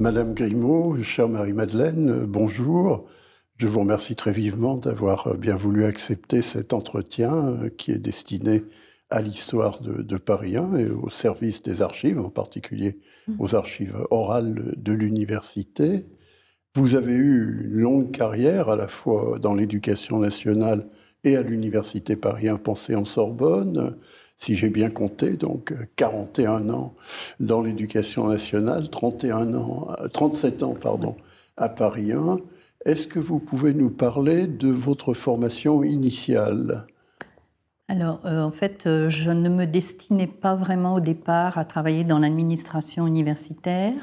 Madame Grimaud, chère Marie-Madeleine, euh, bonjour. Je vous remercie très vivement d'avoir euh, bien voulu accepter cet entretien euh, qui est destiné à l'histoire de, Paris 1 et au service des archives, en particulier mmh. aux archives orales de l'université. Vous avez eu une longue carrière à la fois dans l'éducation nationale et à l'université Paris 1 Pensée en Sorbonne si j'ai bien compté, donc 41 euh, ans dans l'éducation nationale, 31 ans, 37 euh, ans pardon, à Paris 1. Est-ce que vous pouvez nous parler de votre formation initiale alors, euh, en fait, je ne me destinais pas vraiment au départ à travailler dans l'administration universitaire.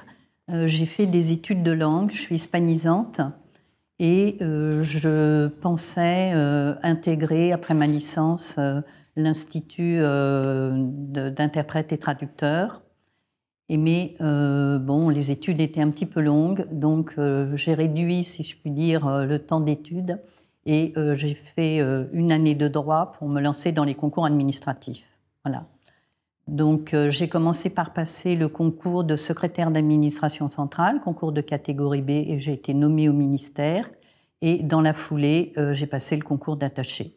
j'ai fait des études de langue, je suis hispanisante, et je pensais intégrer, après ma licence, l'Institut euh, d'interprètes et traducteurs. Et mais euh, bon, les études étaient un petit peu longues, donc euh, j'ai réduit, si je puis dire, le temps d'études et j'ai fait une année de droit pour me lancer dans les concours administratifs. Voilà. Donc j'ai commencé par passer le concours de secrétaire d'administration centrale, concours de catégorie B, et j'ai été nommée au ministère. Et dans la foulée, j'ai passé le concours d'attaché.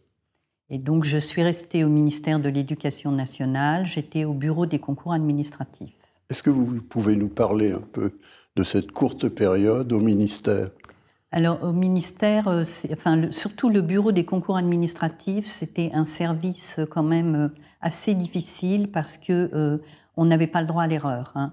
Et donc, je suis restée au ministère de l'Éducation nationale. J'étais au bureau des concours administratifs. Est-ce que vous pouvez nous parler un peu de cette courte période au ministère Alors, au ministère, euh, enfin, surtout le bureau des concours administratifs, c'était un service euh, quand même euh, assez difficile parce que on n'avait pas le droit à l'erreur. Hein.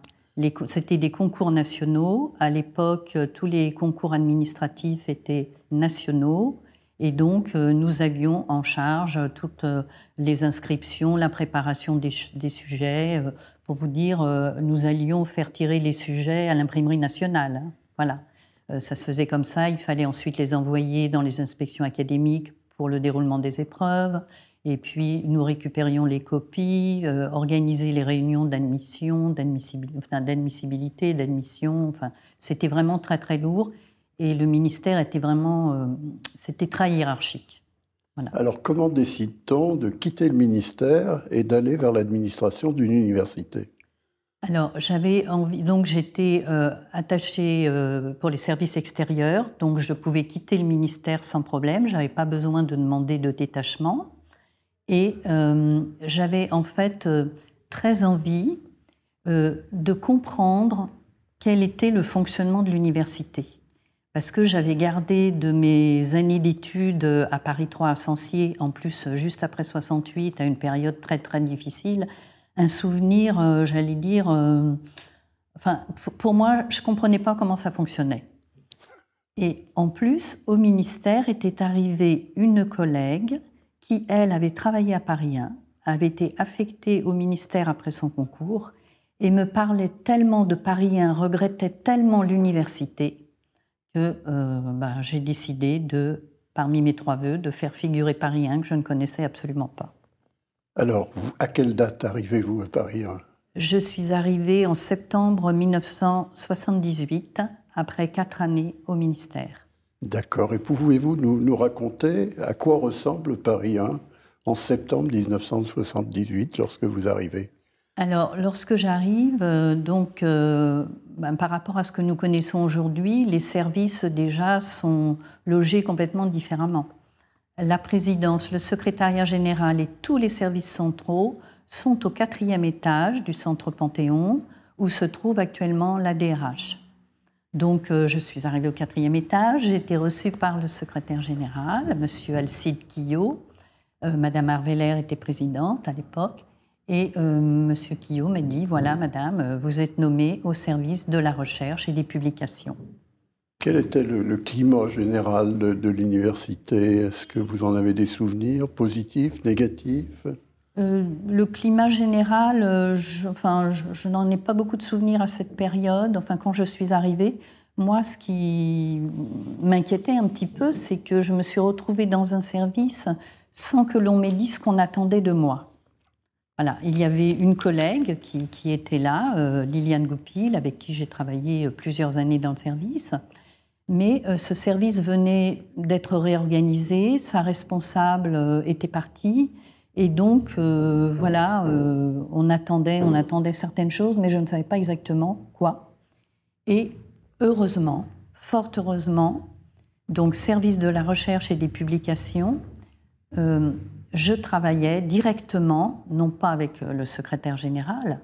C'était des concours nationaux. À l'époque, tous les concours administratifs étaient nationaux. Et donc, euh, nous avions en charge toutes euh, les inscriptions, la préparation des, sujets. Euh, pour vous dire, nous allions faire tirer les sujets à l'imprimerie nationale. Hein. Voilà. Ça se faisait comme ça. Il fallait ensuite les envoyer dans les inspections académiques pour le déroulement des épreuves. Et puis, nous récupérions les copies, organiser les réunions d'admission, d'admissibilité, d'admission. Enfin, c'était vraiment très, très lourd. Et le ministère était vraiment. Euh, c'était très hiérarchique. Alors, comment décide-t-on de quitter le ministère et d'aller vers l'administration d'une université alors, j'avais envie, donc j'étais euh, attachée euh, pour les services extérieurs, donc je pouvais quitter le ministère sans problème, je n'avais pas besoin de demander de détachement. Et j'avais en fait très envie de comprendre quel était le fonctionnement de l'université parce que j'avais gardé de mes années d'études à Paris 3 à Sancier, en plus juste après 68, à une période très très difficile, un souvenir, euh, j'allais dire, euh, enfin, pour moi, je ne comprenais pas comment ça fonctionnait. Et en plus, au ministère était arrivée une collègue qui, elle, avait travaillé à Paris 1, avait été affectée au ministère après son concours, et me parlait tellement de Paris 1, regrettait tellement l'université, euh, ben, j'ai décidé de, parmi mes trois vœux, de faire figurer Paris 1 que je ne connaissais absolument pas. Alors, à quelle date arrivez-vous à Paris 1 Je suis arrivée en septembre 1978, après quatre années au ministère. D'accord. Et pouvez-vous nous, raconter à quoi ressemble Paris 1 en septembre 1978, lorsque vous arrivez Alors, lorsque j'arrive, euh, donc, euh, ben, par rapport à ce que nous connaissons aujourd'hui, les services déjà sont logés complètement différemment. La présidence, le secrétariat général et tous les services centraux sont au quatrième étage du centre Panthéon où se trouve actuellement la DRH. Donc euh, je suis arrivée au quatrième étage, j'ai été reçue par le secrétaire général, M. Alcide Quillot, euh, Madame Arveller était présidente à l'époque, et euh, Monsieur M. Quillot m'a dit, voilà Madame, euh, vous êtes nommée au service de la recherche et des publications. Quel était le, climat général de, l'université Est-ce que vous en avez des souvenirs positifs, négatifs euh, le climat général, je, enfin, je, n'en ai pas beaucoup de souvenirs à cette période. Enfin, quand je suis arrivée, moi, ce qui m'inquiétait un petit peu, c'est que je me suis retrouvée dans un service sans que l'on m'ait dit ce qu'on attendait de moi. Voilà, il y avait une collègue qui, était là, euh, Liliane Goupil, avec qui j'ai travaillé euh, plusieurs années dans le service. Mais euh, ce service venait d'être réorganisé, sa responsable était partie, et donc voilà, on attendait, on attendait certaines choses, mais je ne savais pas exactement quoi. Et heureusement, fort heureusement, donc service de la recherche et des publications je travaillais directement, non pas avec euh, le secrétaire général,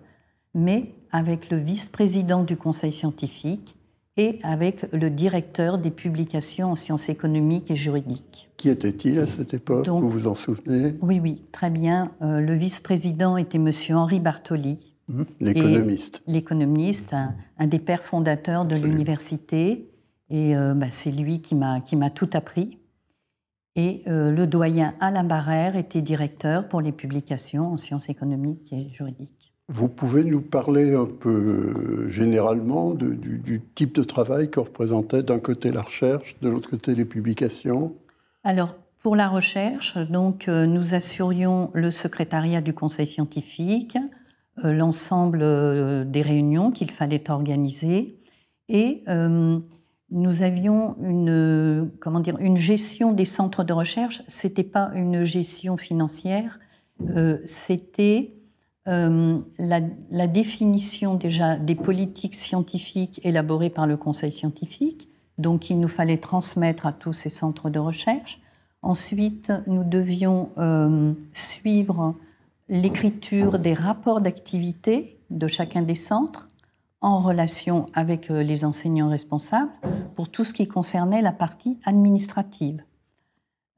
mais avec le vice-président du conseil scientifique et avec le directeur des publications en sciences économiques et juridiques. Qui était-il à cette époque Vous vous en souvenez Oui, oui, très bien. Euh, le vice-président était M. Henri Bartoli. Mmh, l'économiste. L'économiste, un, des pères fondateurs de l'université. Et euh, bah, c'est lui qui m'a tout appris. Et euh, le doyen Alain Barrère était directeur pour les publications en sciences économiques et juridiques. Vous pouvez nous parler un peu euh, généralement du, type de travail que représentait d'un côté la recherche, de l'autre côté les publications Alors, pour la recherche, donc, euh, nous assurions le secrétariat du conseil scientifique, l'ensemble des réunions qu'il fallait organiser et nous avions une, euh, comment dire, une gestion des centres de recherche. Ce n'était pas une gestion financière, euh, c'était euh, la, définition déjà des politiques scientifiques élaborées par le Conseil scientifique, donc il nous fallait transmettre à tous ces centres de recherche. Ensuite, nous devions suivre l'écriture des rapports d'activité de chacun des centres en relation avec euh, les enseignants responsables pour tout ce qui concernait la partie administrative.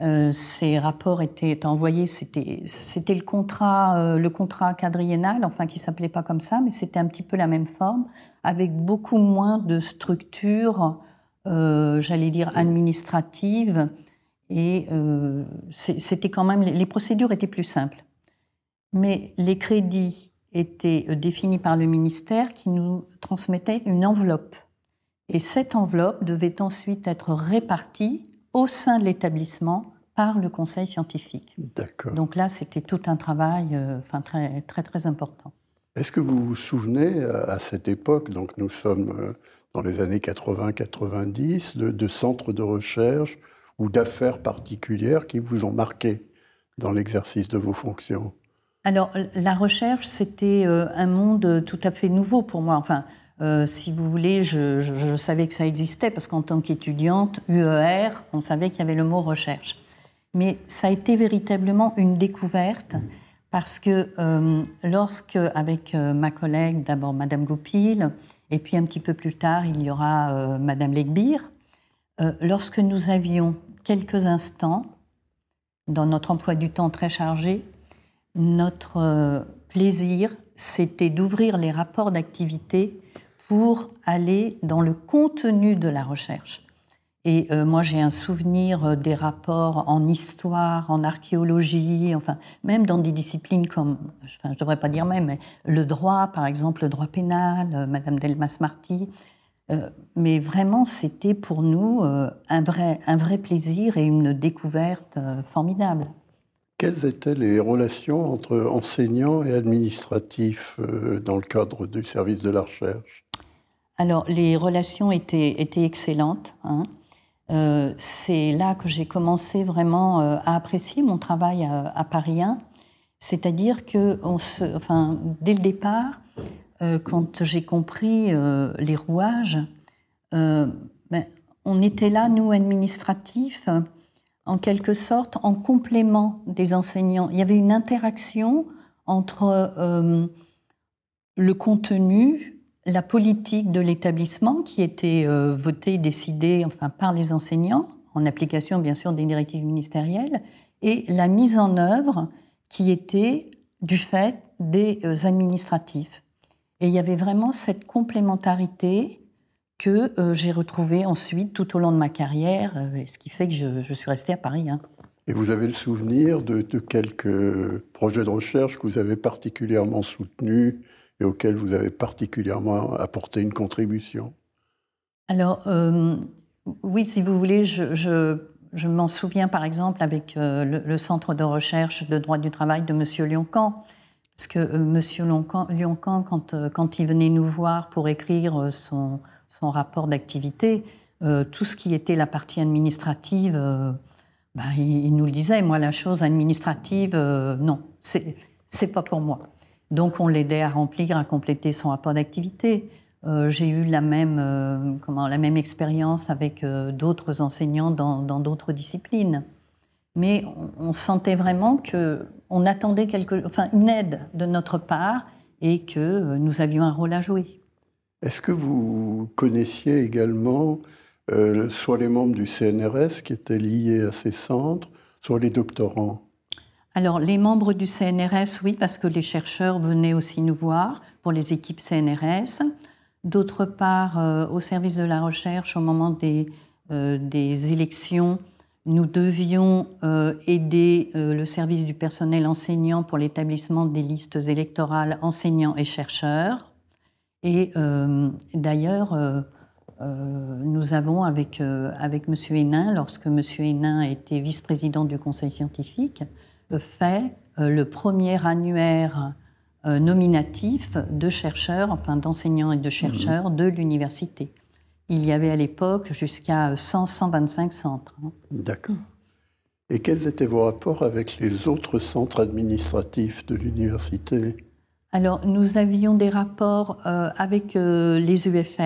Euh, ces rapports étaient envoyés, c'était le contrat, euh, le contrat quadriennal, enfin qui s'appelait pas comme ça, mais c'était un petit peu la même forme, avec beaucoup moins de structures, j'allais dire administratives, et c'était quand même les procédures étaient plus simples. Mais les crédits était euh, définie par le ministère qui nous transmettait une enveloppe. Et cette enveloppe devait ensuite être répartie au sein de l'établissement par le conseil scientifique. D'accord. Donc là, c'était tout un travail euh, très, très, très important. Est-ce que vous vous souvenez euh, à cette époque, donc nous sommes dans les années 80-90, de, de, centres de recherche ou d'affaires particulières qui vous ont marqué dans l'exercice de vos fonctions alors, la recherche, c'était euh, un monde tout à fait nouveau pour moi. Enfin, euh, si vous voulez, je, savais que ça existait parce qu'en tant qu'étudiante, UER, on savait qu'il y avait le mot recherche. Mais ça a été véritablement une découverte parce que euh, lorsque, avec ma collègue, d'abord Madame Goupil, et puis un petit peu plus tard, il y aura Madame Legbir, lorsque nous avions quelques instants dans notre emploi du temps très chargé notre euh, plaisir, c'était d'ouvrir les rapports d'activité pour aller dans le contenu de la recherche. Et euh, moi, j'ai un souvenir euh, des rapports en histoire, en archéologie, enfin, même dans des disciplines comme, je ne devrais pas dire même, le droit, par exemple, le droit pénal, Madame Delmas-Marty. mais vraiment, c'était pour nous un, vrai, un vrai plaisir et une découverte formidable quelles étaient les relations entre enseignants et administratifs euh, dans le cadre du service de la recherche Alors, les relations étaient, étaient excellentes. Hein. Euh, c'est là que j'ai commencé vraiment euh, à apprécier mon travail à, Paris 1. C'est-à-dire que on se, enfin, dès le départ, quand j'ai compris les rouages, ben, on était là, nous, administratifs, en quelque sorte en complément des enseignants. Il y avait une interaction entre euh, le contenu, la politique de l'établissement qui était euh, votée, décidée enfin, par les enseignants, en application bien sûr des directives ministérielles, et la mise en œuvre qui était du fait des euh, administratifs. Et il y avait vraiment cette complémentarité que euh, j'ai retrouvé ensuite tout au long de ma carrière, euh, ce qui fait que je, suis restée à Paris. Hein. Et vous avez le souvenir de, quelques projets de recherche que vous avez particulièrement soutenus et auxquels vous avez particulièrement apporté une contribution Alors, euh, oui, si vous voulez, je, je, m'en souviens par exemple avec le, Centre de recherche de droit du travail de M. Lioncan. Parce que M. Lioncan, quand quand, il venait nous voir pour écrire son, son rapport d'activité, euh, tout ce qui était la partie administrative, euh, ben, il, nous le disait, moi, la chose administrative, euh, non, c'est pas pour moi. Donc, on l'aidait à remplir, à compléter son rapport d'activité. J'ai eu la même, comment, même expérience avec d'autres enseignants dans d'autres disciplines. Mais on, sentait vraiment qu'on attendait quelque, enfin, une aide de notre part et que nous avions un rôle à jouer. Est-ce que vous connaissiez également euh, soit les membres du CNRS qui étaient liés à ces centres, soit les doctorants alors, les membres du CNRS, oui, parce que les chercheurs venaient aussi nous voir pour les équipes CNRS. D'autre part, euh, au service de la recherche, au moment des, euh, élections, nous devions aider le service du personnel enseignant pour l'établissement des listes électorales enseignants et chercheurs. Et euh, d'ailleurs, euh, euh, nous avons avec, avec M. Hénin, lorsque M. Hénin était vice-président du Conseil scientifique, fait le premier annuaire nominatif de chercheurs, enfin d'enseignants et de chercheurs de l'université. Il y avait à l'époque jusqu'à 100, 125 centres. Hein. D'accord. Et quels étaient vos rapports avec les autres centres administratifs de l'université alors, nous avions des rapports euh, avec euh, les UFR.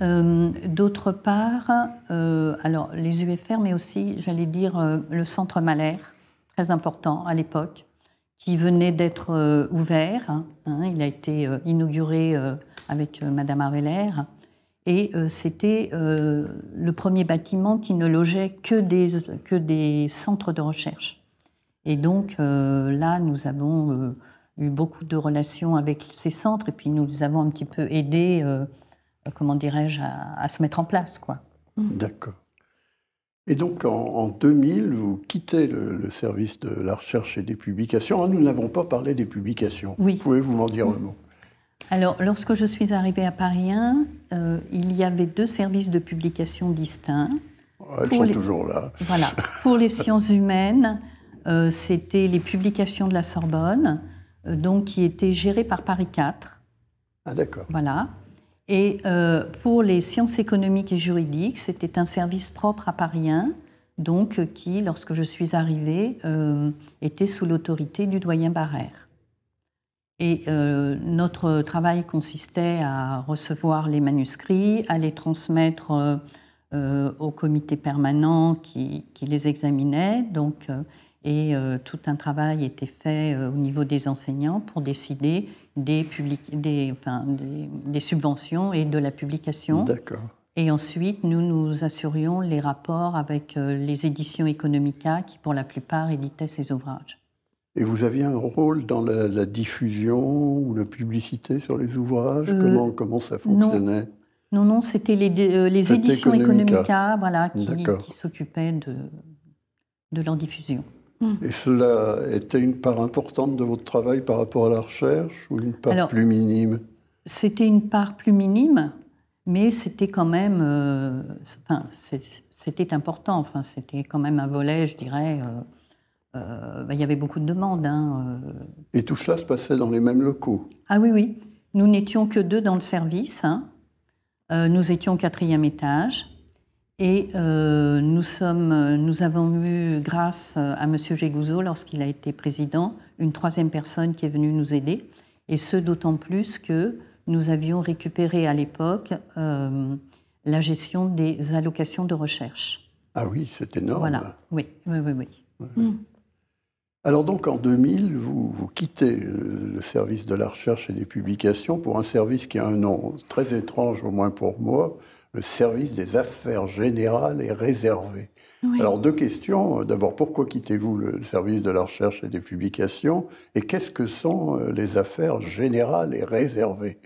E euh, d'autre part, alors les UFR, e mais aussi, j'allais dire, le centre Malher, très important à l'époque, qui venait d'être ouvert. Hein, hein, il a été inauguré avec Madame Aveler, Et c'était le premier bâtiment qui ne logeait que des, que des centres de recherche. Et donc là, nous avons eu beaucoup de relations avec ces centres et puis nous les avons un petit peu aidés, euh, euh, comment dirais-je, à, se mettre en place. quoi. Mm. D'accord. Et donc en, 2000, vous quittez le, service de la recherche et des publications. Ah, nous n'avons pas parlé des publications. Oui. Pouvez-vous m'en dire un mot alors, lorsque je suis arrivée à Paris 1, euh, il y avait deux services de publication distincts. Ah, elles sont toujours là. Voilà. Pour les sciences humaines, c'était les publications de la Sorbonne, euh, donc qui était géré par Paris 4. Ah d'accord. Voilà. Et euh, pour les sciences économiques et juridiques, c'était un service propre à Paris 1, donc euh, qui, lorsque je suis arrivée, était sous l'autorité du doyen Barère. Et notre travail consistait à recevoir les manuscrits, à les transmettre au comité permanent qui, qui les examinait. Donc, et euh, tout un travail était fait euh, au niveau des enseignants pour décider des, des, subventions et de la publication. D'accord. Et ensuite, nous nous assurions les rapports avec euh, les éditions Economica qui, pour la plupart, éditaient ces ouvrages. Et vous aviez un rôle dans la, diffusion ou la publicité sur les ouvrages comment, comment ça fonctionnait non. Non, c'était les, éditions Economica, voilà, qui, qui s'occupaient de, de leur diffusion. Mm. Et cela était une part importante de votre travail par rapport à la recherche ou une part plus minime C'était une part plus minime, mais c'était quand même. Euh, enfin, c'était important. Enfin, c'était quand même un volet, je dirais. Euh, euh, bah, il y avait beaucoup de demandes. Hein, Et tout cela se passait dans les mêmes locaux Ah oui, oui. Nous n'étions que deux dans le service. Hein. nous étions au quatrième étage. Et euh, nous, sommes, nous avons eu, grâce à M. Gégouzeau, lorsqu'il a été président, une troisième personne qui est venue nous aider. Et ce, d'autant plus que nous avions récupéré à l'époque euh, la gestion des allocations de recherche. Ah oui, c'est énorme. Voilà, oui, oui, oui. oui. Mm. Alors donc en 2000, vous, quittez euh, le service de la recherche et des publications pour un service qui a un nom très étrange, au moins pour moi, le service des affaires générales et réservées. Alors deux questions. D'abord, pourquoi quittez-vous le service de la recherche et des publications Et qu'est-ce que sont euh, les affaires générales et réservées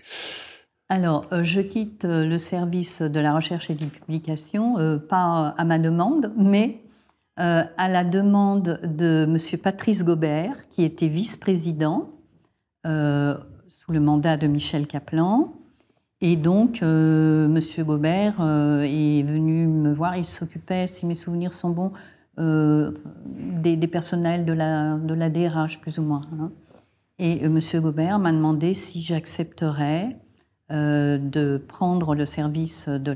alors, euh, je quitte le service de la recherche et des publications, pas à ma demande, mais euh, à la demande de M. Patrice Gobert, qui était vice-président euh, sous le mandat de Michel Caplan. Et donc, euh, M. Gobert est venu me voir. Il s'occupait, si mes souvenirs sont bons, des, personnels de la, DRH, plus ou moins. Hein. Et M. Gobert m'a demandé si j'accepterais de prendre le service de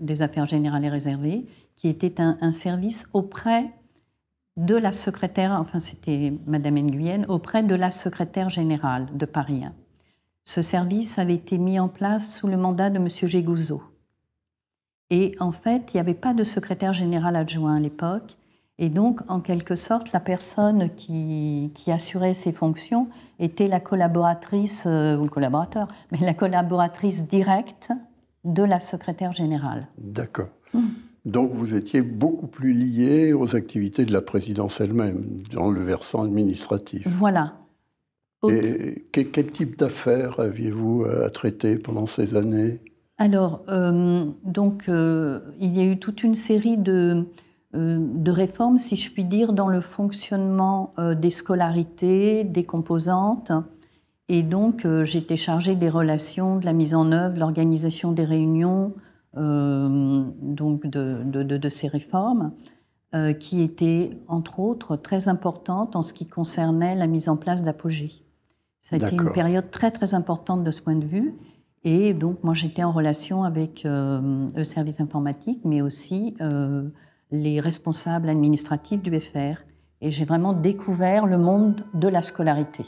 des affaires générales et réservées qui était un, service auprès de la secrétaire, enfin c'était Madame Nguyen, auprès de la secrétaire générale de Paris 1. Ce service avait été mis en place sous le mandat de M. Gégouzeau. Et en fait, il n'y avait pas de secrétaire général adjoint à l'époque. Et donc, en quelque sorte, la personne qui, assurait ces fonctions était la collaboratrice, euh, ou le collaborateur, mais la collaboratrice directe de la secrétaire générale. D'accord. Mmh. Donc vous étiez beaucoup plus lié aux activités de la présidence elle-même, dans le versant administratif. Voilà. Et quel, type d'affaires aviez-vous euh, à traiter pendant ces années Alors, euh, donc, euh, il y a eu toute une série de, de réformes, si je puis dire, dans le fonctionnement des scolarités, des composantes. Et donc, j'étais chargée des relations, de la mise en œuvre, de l'organisation des réunions, euh, donc de, ces réformes, euh, qui étaient entre autres très importantes en ce qui concernait la mise en place d'Apogée. Ça a été une période très très importante de ce point de vue. Et donc moi j'étais en relation avec le euh, service informatique, mais aussi les responsables administratifs du FR. Et j'ai vraiment découvert le monde de la scolarité.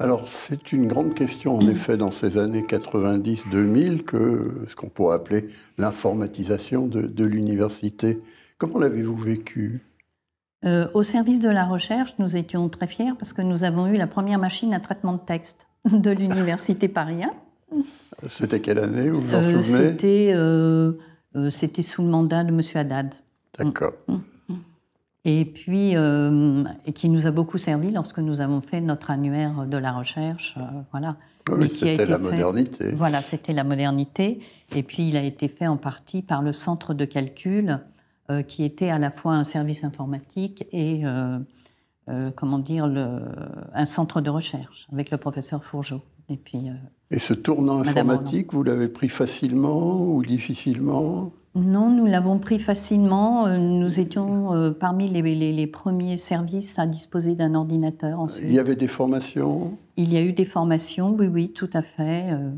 Alors, c'est une grande question, en effet, dans ces années 90-2000, que ce qu'on pourrait appeler l'informatisation de, l'université. Comment l'avez-vous vécu euh, Au service de la recherche, nous étions très fiers parce que nous avons eu la première machine à traitement de texte de l'université Paris C'était quelle année, vous vous en euh, souvenez euh, C'était sous le mandat de M. Haddad. D'accord. Mm et puis euh, qui nous a beaucoup servi lorsque nous avons fait notre annuaire de la recherche, euh, voilà. Mais c'était la modernité. Voilà, c'était la modernité. Et puis il a été fait en partie par le centre de calcul, euh, qui était à la fois un service informatique et comment dire un centre de recherche avec le professeur Fourgeot. Et puis. et ce tournant informatique, vous l'avez pris facilement ou difficilement non, nous l'avons pris facilement. Euh, nous étions euh, parmi les, les, premiers services à disposer d'un ordinateur. Il y avait des formations Il y a eu des formations, oui, oui, tout à fait. Euh,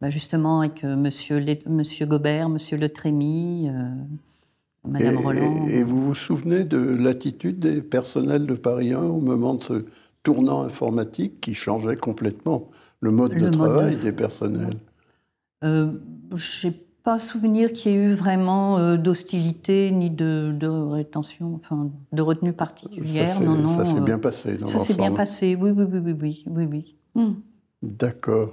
bah, justement avec M. Monsieur, monsieur Gobert, M. Le Trémy, Madame et, Roland. Et, vous vous souvenez de l'attitude des personnels de Paris 1 au moment de ce tournant informatique qui changeait complètement le mode de travail des personnels Je pas souvenir qu'il y ait eu vraiment euh, d'hostilité ni de, rétention, enfin de retenue particulière. Ça non, non. Ça s'est euh, bien passé. Dans ça s'est bien hein. passé. Oui, oui, oui, oui, oui, oui. oui. Hmm. D'accord.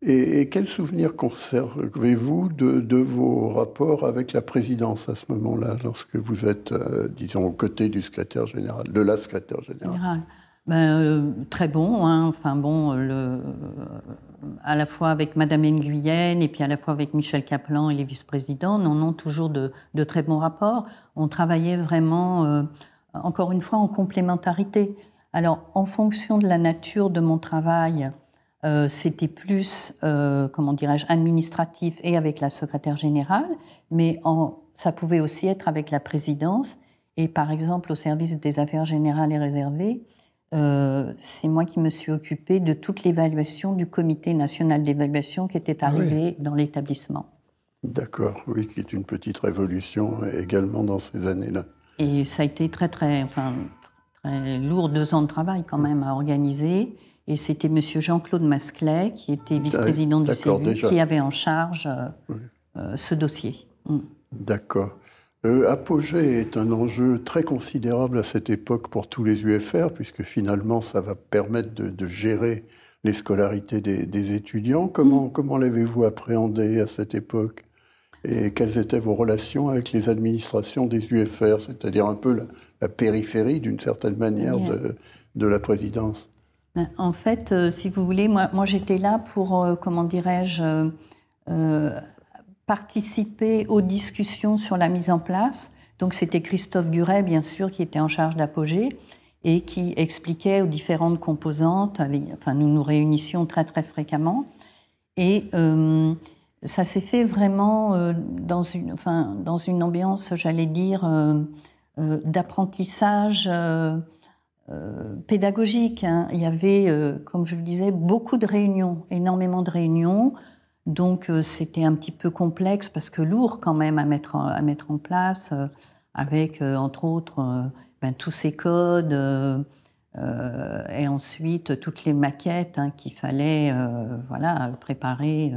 Et, et, quel souvenir conservez-vous de, vos rapports avec la présidence à ce moment-là, lorsque vous êtes, euh, disons, aux côtés du secrétaire général, de la secrétaire générale Général. Ben, très bon, hein. enfin bon, le, à la fois avec Madame Nguyen et puis à la fois avec Michel Caplan et les vice-présidents, nous en toujours de, très bons rapports. On travaillait vraiment, euh, encore une fois, en complémentarité. Alors, en fonction de la nature de mon travail, euh, c'était plus, euh, comment dirais-je, administratif et avec la secrétaire générale, mais ça pouvait aussi être avec la présidence. Et par exemple, au service des affaires générales et réservées, euh, c'est moi qui me suis occupée de toute l'évaluation du comité national d'évaluation qui était ah arrivé dans l'établissement. D'accord, oui, qui est une petite révolution également dans ces années-là. Et ça a été très, très, enfin, très lourd, deux ans de travail quand même à organiser. Et c'était M. Jean-Claude Masclet, qui était vice-président du CELU, qui avait en charge euh, ce dossier. Mm. D'accord. Euh, apogée est un enjeu très considérable à cette époque pour tous les UFR, puisque finalement, ça va permettre de, gérer les scolarités des, étudiants. Comment, mm. comment l'avez-vous appréhendé à cette époque Et quelles étaient vos relations avec les administrations des UFR, c'est-à-dire un peu la, périphérie, d'une certaine manière, de, la présidence ben, En fait, euh, si vous voulez, moi, j'étais là pour, euh, comment dirais-je, participer aux discussions sur la mise en place. Donc c'était Christophe Guret, bien sûr, qui était en charge d'Apogée et qui expliquait aux différentes composantes. enfin, nous nous réunissions très très fréquemment. Et euh, ça s'est fait vraiment euh, dans, une, ambiance, j'allais dire, euh, d'apprentissage pédagogique. Hein. Il y avait, comme je le disais, beaucoup de réunions, énormément de réunions. Donc euh, c'était un petit peu complexe parce que lourd quand même à mettre en, à mettre en place, euh, avec euh, entre autres ben, tous ces codes et ensuite toutes les maquettes hein, qu'il fallait voilà, préparer,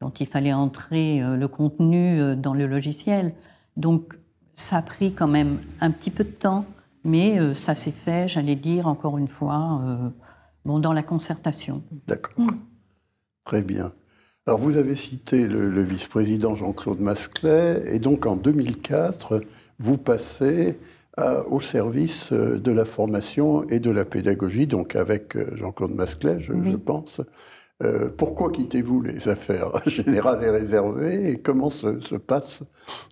dont il fallait entrer le contenu dans le logiciel. Donc ça a pris quand même un petit peu de temps, mais ça s'est fait, j'allais dire encore une fois, bon, dans la concertation. D'accord. Mm. Très bien. Alors vous avez cité le, vice-président Jean-Claude Masclet, et donc en 2004, vous passez euh, au service euh, de la formation et de la pédagogie, donc avec euh, Jean-Claude Masclet, je, pense. pourquoi quittez-vous les affaires générales et réservées et comment se, passe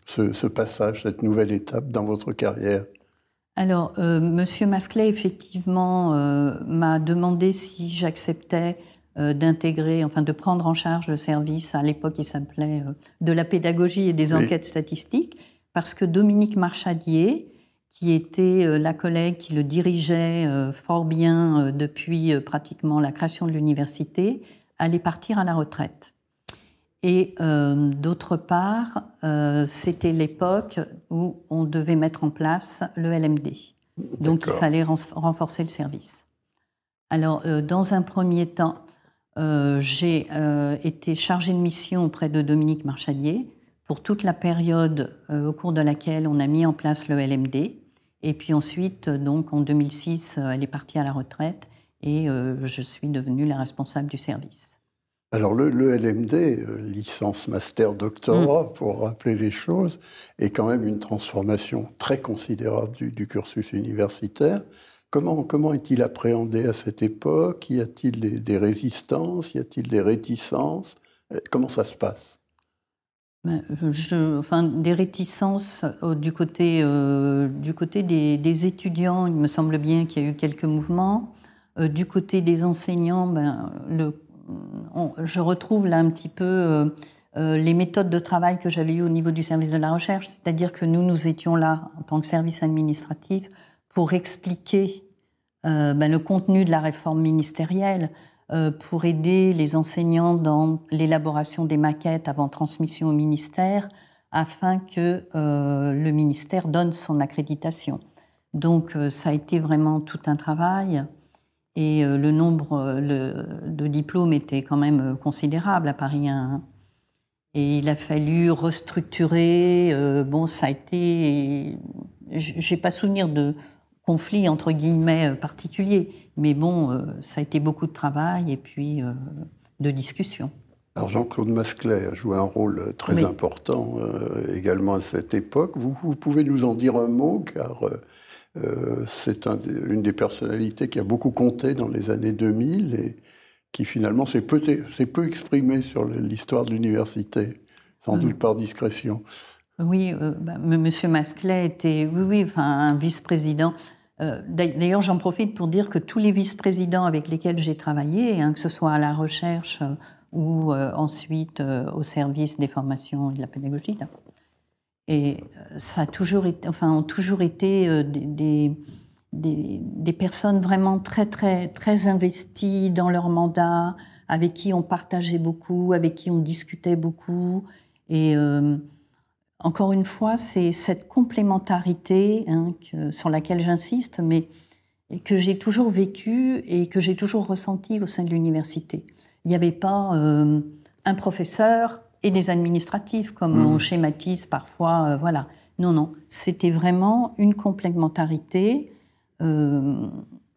ce, passage, cette nouvelle étape dans votre carrière Alors, M. Monsieur Masclet, effectivement, m'a demandé si j'acceptais euh, d'intégrer, enfin de prendre en charge le service, à l'époque il s'appelait euh, de la pédagogie et des enquêtes statistiques, parce que Dominique Marchadier, qui était euh, la collègue qui le dirigeait fort bien depuis pratiquement la création de l'université, allait partir à la retraite. Et d'autre part, c'était l'époque où on devait mettre en place le LMD. Donc il fallait renforcer le service. Alors, dans un premier temps, euh, j'ai euh, été chargée de mission auprès de Dominique Marchalier pour toute la période euh, au cours de laquelle on a mis en place le LMD. Et puis ensuite, donc en 2006, elle est partie à la retraite et je suis devenue la responsable du service. Alors le, LMD, licence, master, doctorat, pour mm. rappeler les choses, est quand même une transformation très considérable du cursus universitaire. Comment, est-il appréhendé à cette époque Y a-t-il des, résistances Y a-t-il des réticences euh, Comment ça se passe ben, enfin, des réticences euh, du côté, euh, du côté des, étudiants, il me semble bien qu'il y a eu quelques mouvements. du côté des enseignants, ben, je retrouve là un petit peu les méthodes de travail que j'avais eues au niveau du service de la recherche, c'est-à-dire que nous, nous étions là en tant que service administratif pour expliquer euh, ben, le contenu de la réforme ministérielle euh, pour aider les enseignants dans l'élaboration des maquettes avant transmission au ministère afin que euh, le ministère donne son accréditation. Donc ça a été vraiment tout un travail et le nombre de diplômes était quand même considérable à Paris 1. Hein. Et il a fallu restructurer. bon, ça a été. J'ai pas souvenir de, conflit entre guillemets euh, particulier. Mais bon, euh, ça a été beaucoup de travail et puis euh, de discussion. Alors Jean-Claude Masclay a joué un rôle très important également à cette époque. Vous, pouvez nous en dire un mot, car c'est une des personnalités qui a beaucoup compté dans les années 2000 et qui finalement s'est peu, peu exprimée sur l'histoire de l'université, sans mmh. doute par discrétion. Oui, euh, bah, M. bah, Monsieur Masclet était, oui, enfin, un vice-président. Euh, d'ailleurs, j'en profite pour dire que tous les vice-présidents avec lesquels j'ai travaillé, hein, que ce soit à la recherche euh, ou ensuite au service des formations et de la pédagogie, et ça a toujours été, enfin, ont toujours été des, des, des, personnes vraiment très, très, très investies dans leur mandat, avec qui on partageait beaucoup, avec qui on discutait beaucoup, et encore une fois, c'est cette complémentarité hein, sur laquelle j'insiste, mais que j'ai toujours vécue et que j'ai toujours ressentie au sein de l'université. Il n'y avait pas euh, un professeur et des administratifs, comme on mmh. schématise parfois. Euh, voilà. Non, non, c'était vraiment une complémentarité. Euh,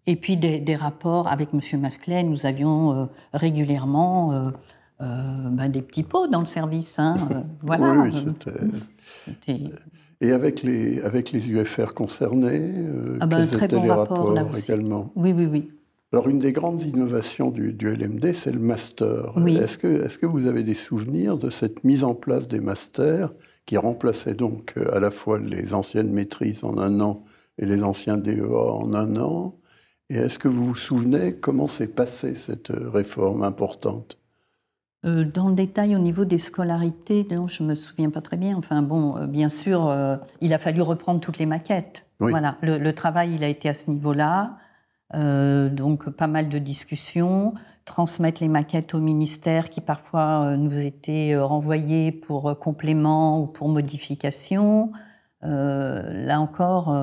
et puis des, rapports avec M. Masclet, nous avions régulièrement euh, ben, des petits pots dans le service. Hein, euh, voilà. Oui, c'était. Et avec les, avec les UFR concernés, euh, ah ben, quels très étaient les rapports également Oui, oui, oui. Alors, une des grandes innovations du, du LMD, c'est le master. Est-ce que, est que, vous avez des souvenirs de cette mise en place des masters qui remplaçaient donc à la fois les anciennes maîtrises en un an et les anciens DEA en un an Et est-ce que vous vous souvenez comment s'est passée cette réforme importante euh, dans le détail, au niveau des scolarités, non, je ne me souviens pas très bien. Enfin bon, euh, bien sûr, euh, il a fallu reprendre toutes les maquettes. Voilà, le, travail, il a été à ce niveau-là. donc pas mal de discussions, transmettre les maquettes au ministère qui parfois nous étaient renvoyées pour complément ou pour modification. là encore,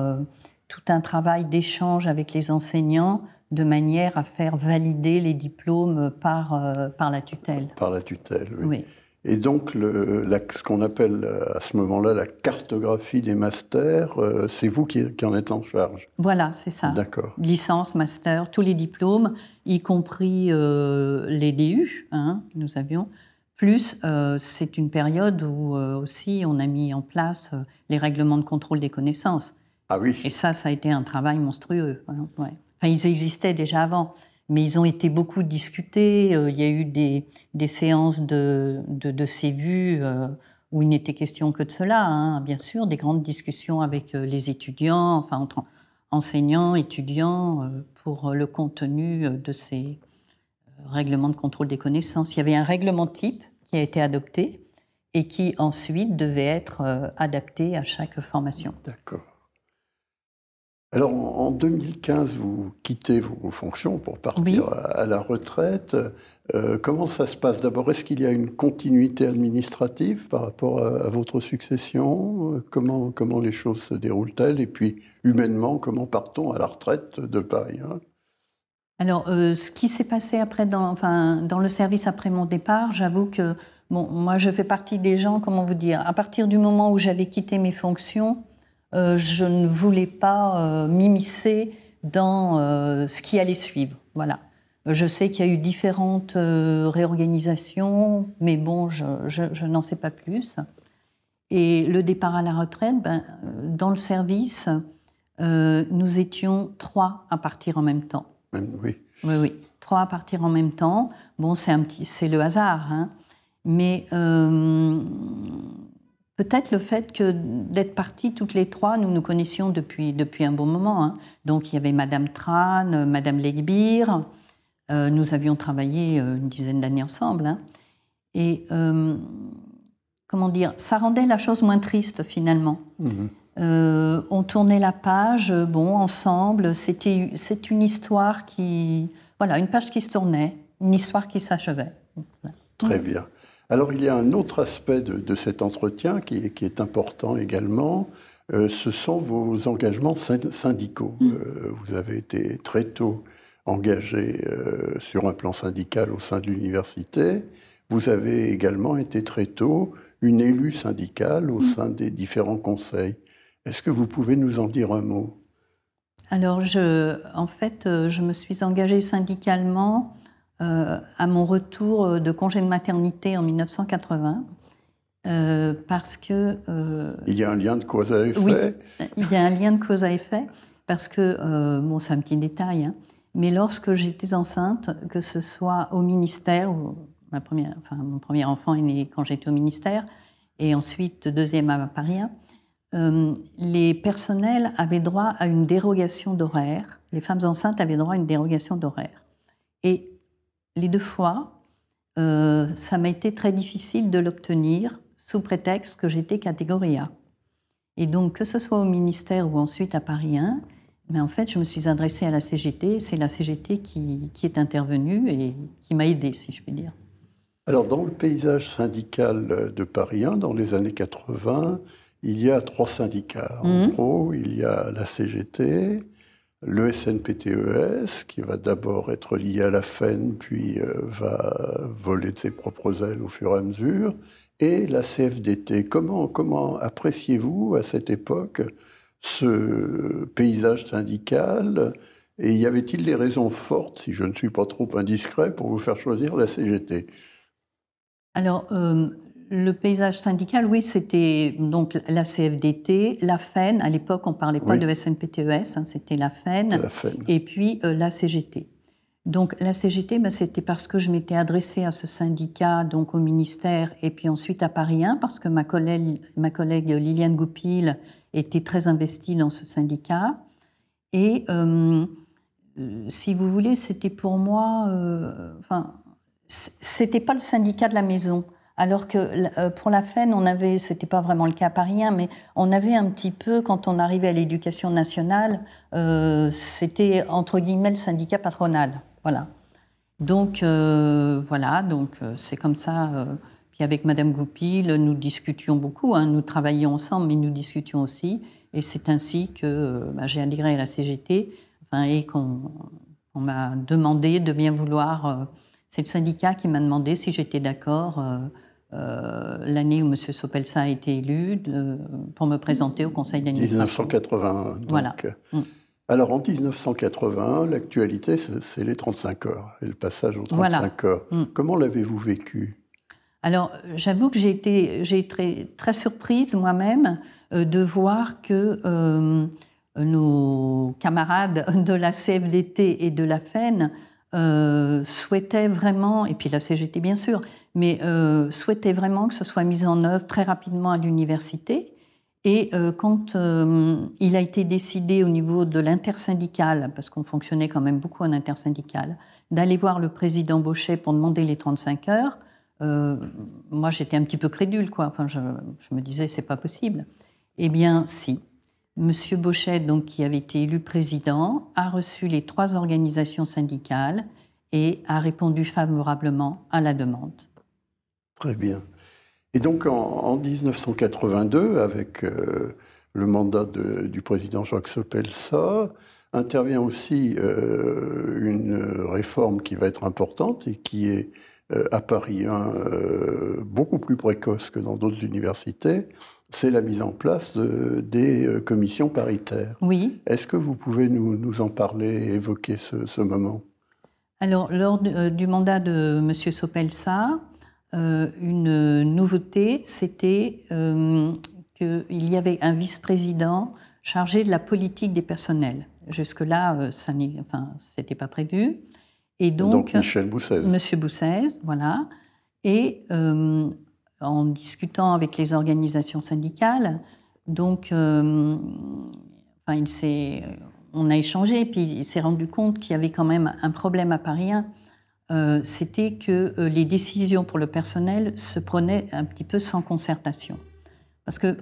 tout un travail d'échange avec les enseignants de manière à faire valider les diplômes par, euh, par la tutelle. Par la tutelle, oui. Et donc, le, ce qu'on appelle euh, à ce moment-là la cartographie des masters, euh, c'est vous qui, en êtes en charge Voilà, c'est ça. D'accord. Licence, master, tous les diplômes, y compris les DU hein, nous avions. Plus, c'est une période où aussi on a mis en place les règlements de contrôle des connaissances. Ah oui. Et ça, ça a été un travail monstrueux. Ouais. Enfin, ils existaient déjà avant, mais ils ont été beaucoup discutés. Euh, il y a eu des, séances de, de, ces vues euh, où il n'était question que de cela, hein, bien sûr, des grandes discussions avec euh, les étudiants, enfin entre enseignants, étudiants, pour le contenu de ces règlements de contrôle des connaissances. Il y avait un règlement type qui a été adopté et qui ensuite devait être adapté à chaque formation. D'accord. Alors, en 2015, vous quittez vos fonctions pour partir à la retraite. Euh, comment ça se passe D'abord, est-ce qu'il y a une continuité administrative par rapport à, votre succession euh, comment, comment les choses se déroulent-elles Et puis, humainement, comment part-on à la retraite de Paris hein Alors, euh, ce qui s'est passé après dans, enfin, dans le service après mon départ, j'avoue que moi, je fais partie des gens, comment vous dire, à partir du moment où j'avais quitté mes fonctions, euh, je ne voulais pas euh, m'immiscer dans euh, ce qui allait suivre. Voilà. Je sais qu'il y a eu différentes réorganisations, mais bon, je, n'en sais pas plus. Et le départ à la retraite, ben, dans le service, nous étions trois à partir en même temps. Oui. Oui, oui. Trois à partir en même temps. Bon, c'est un petit, c'est le hasard, hein. mais Peut-être le fait que d'être partis toutes les trois, nous nous connaissions depuis, depuis un bon moment. Hein. Donc il y avait Madame Tran, euh, Madame Legbir, euh, nous avions travaillé euh, une dizaine d'années ensemble. Hein. Et comment dire, ça rendait la chose moins triste finalement. Mmh. on tournait la page, bon, ensemble, c'était c'est une histoire qui, voilà, une page qui se tournait, une histoire qui s'achevait. Très bien. Alors il y a un autre aspect de, cet entretien qui, est important également, euh, ce sont vos engagements syndicaux. Mm. Euh, vous avez été très tôt engagé euh, sur un plan syndical au sein de l'université. Vous avez également été très tôt une élue syndicale au mm. sein des différents conseils. Est-ce que vous pouvez nous en dire un mot Alors, je, en fait, je me suis engagée syndicalement euh, à mon retour euh, de congé de maternité en 1980. Euh, parce que... il y a un lien de cause à effet. Oui, il y a un lien de cause à effet, parce que, bon, c'est un petit détail, hein, mais lorsque j'étais enceinte, que ce soit au ministère, où ma première, enfin, mon premier enfant est né quand j'étais au ministère, et ensuite deuxième à Paris, hein, les personnels avaient droit à une dérogation d'horaire, les femmes enceintes avaient droit à une dérogation d'horaire. Et les deux fois, euh, ça m'a été très difficile de l'obtenir sous prétexte que j'étais catégorie A. Et donc, que ce soit au ministère ou ensuite à Paris 1, mais en fait, je me suis adressée à la CGT. C'est la CGT qui, qui, est intervenue et qui m'a aidée, si je puis dire. Alors, dans le paysage syndical de Paris 1, dans les années 80, il y a trois syndicats. En mhm. gros, il y a la CGT, le SNPTES, e qui va d'abord être lié à la FEN, puis euh, va voler de ses propres ailes au fur et à mesure, et la CFDT. Comment, comment appréciez-vous à cette époque ce paysage syndical Et y avait-il des raisons fortes, si je ne suis pas trop indiscret, pour vous faire choisir la CGT alors, euh, le paysage syndical, oui, c'était donc la CFDT, la FEN. À l'époque, on ne parlait pas de SNPTES, e hein, c'était la FEN, e Et puis euh, la CGT. Donc la CGT, ben, c'était parce que je m'étais adressée à ce syndicat, donc au ministère, et puis ensuite à Paris 1, parce que ma collègue, Liliane Goupil était très investie dans ce syndicat. Et euh, si vous voulez, c'était pour moi, euh, Enfin, enfin, c'était pas le syndicat de la maison. Alors que euh, pour la FEN, on avait, c'était pas vraiment le cas rien, hein, mais on avait un petit peu, quand on arrivait à l'éducation nationale, euh, c'était entre guillemets le syndicat patronal. Voilà. Donc, euh, voilà, donc c'est comme ça. Puis avec Madame Goupil, nous discutions beaucoup, hein, nous travaillions ensemble, mais nous discutions aussi. Et c'est ainsi que bah, j'ai intégré à la CGT, enfin, et qu'on m'a demandé de bien vouloir. c'est le syndicat qui m'a demandé si j'étais d'accord. Euh, l'année où M. Sopelsa a été élu pour me présenter au Conseil d'administration. 1981. Donc. Euh, mm. Alors en 1981, l'actualité, c'est les 35 heures et le passage aux 35 heures. Mm. Comment l'avez-vous vécu alors, j'avoue que j'ai été, très, surprise moi-même euh, de voir que nos camarades de la CFDT et de la FEN euh, souhaitait vraiment, et puis la CGT bien sûr, mais euh, souhaitait vraiment que ce soit mis en œuvre très rapidement à l'université. Et euh, quand il a été décidé au niveau de l'intersyndicale, parce qu'on fonctionnait quand même beaucoup en intersyndicale, d'aller voir le président Bochet pour demander les 35 heures, moi j'étais un petit peu crédule, quoi. Enfin, je, je me disais, c'est pas possible. Eh bien, si, Monsieur Bochet, donc, qui avait été élu président, a reçu les trois organisations syndicales et a répondu favorablement à la demande. Très bien. Et donc en, 1982, avec euh, le mandat du président Jacques Sopelsa, intervient aussi euh, une réforme qui va être importante et qui est euh, à Paris hein, beaucoup plus précoce que dans d'autres universités, c'est la mise en place de, des euh, commissions paritaires. Oui. Est-ce que vous pouvez nous, en parler évoquer ce, moment Alors, lors euh, du mandat de M. Sopelsa, euh, une nouveauté, c'était qu'il y avait un vice-président chargé de la politique des personnels. Jusque-là, ça n'était pas prévu. Et donc, donc Michel Boussez. Monsieur Boussez, voilà. Et en discutant avec les organisations syndicales. Donc, euh, enfin, euh, on a échangé, puis il s'est rendu compte qu'il y avait quand même un problème à Paris 1. Euh, c'était que les décisions pour le personnel se prenaient un petit peu sans concertation. Parce que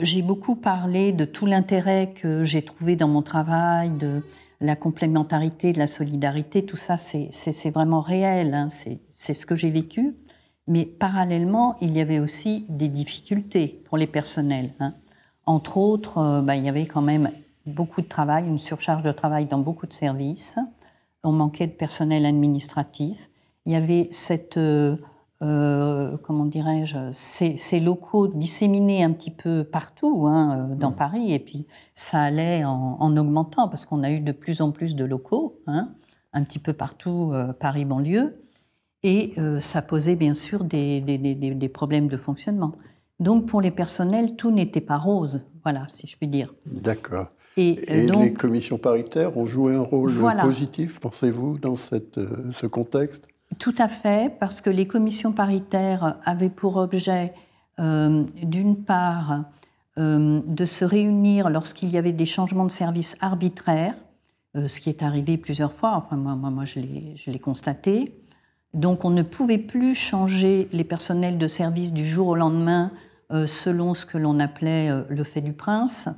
j'ai beaucoup parlé de tout l'intérêt que j'ai trouvé dans mon travail, de la complémentarité, de la solidarité, tout ça, c'est vraiment réel, hein, c'est ce que j'ai vécu. Mais parallèlement, il y avait aussi des difficultés pour les personnels. Hein. Entre autres, euh, bah, il y avait quand même beaucoup de travail, une surcharge de travail dans beaucoup de services. On manquait de personnel administratif. Il y avait cette, euh, euh, comment dirais-je, ces, locaux disséminés un petit peu partout hein, dans mmh. Paris. Et puis ça allait en, augmentant parce qu'on a eu de plus en plus de locaux, hein, un petit peu partout Paris banlieue. Et euh, ça posait bien sûr des, problèmes de fonctionnement. Donc pour les personnels, tout n'était pas rose, voilà, si je puis dire. D'accord. Et, euh, les commissions paritaires ont joué un rôle positif, pensez-vous, dans cette, euh, ce contexte Tout à fait, parce que les commissions paritaires avaient pour objet, d'une part, de se réunir lorsqu'il y avait des changements de service arbitraires, ce qui est arrivé plusieurs fois, enfin moi, moi, moi je l'ai constaté, donc on ne pouvait plus changer les personnels de service du jour au lendemain euh, selon ce que l'on appelait euh, le fait du prince.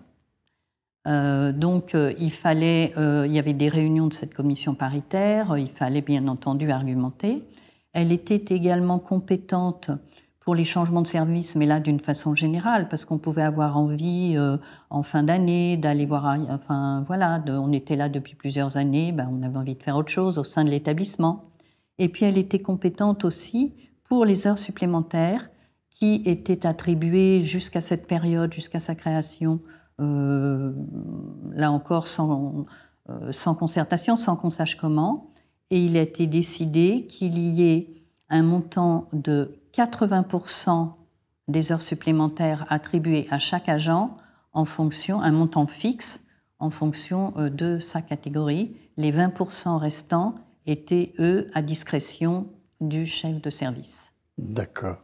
Euh, donc il fallait, il y avait des réunions de cette commission paritaire, il fallait bien entendu argumenter. Elle était également compétente pour les changements de service, mais là d'une façon générale, parce qu'on pouvait avoir envie en fin d'année d'aller voir, enfin voilà, on était là depuis plusieurs années, ben, on avait envie de faire autre chose au sein de l'établissement. Et puis elle était compétente aussi pour les heures supplémentaires qui étaient attribuées jusqu'à cette période, jusqu'à sa création, euh, là encore sans, euh, sans concertation, sans qu'on sache comment. Et il a été décidé qu'il y ait un montant de 80% des heures supplémentaires attribuées à chaque agent en fonction, un montant fixe en fonction euh, de sa catégorie, les 20% restants étaient, eux, à discrétion du chef de service. D'accord.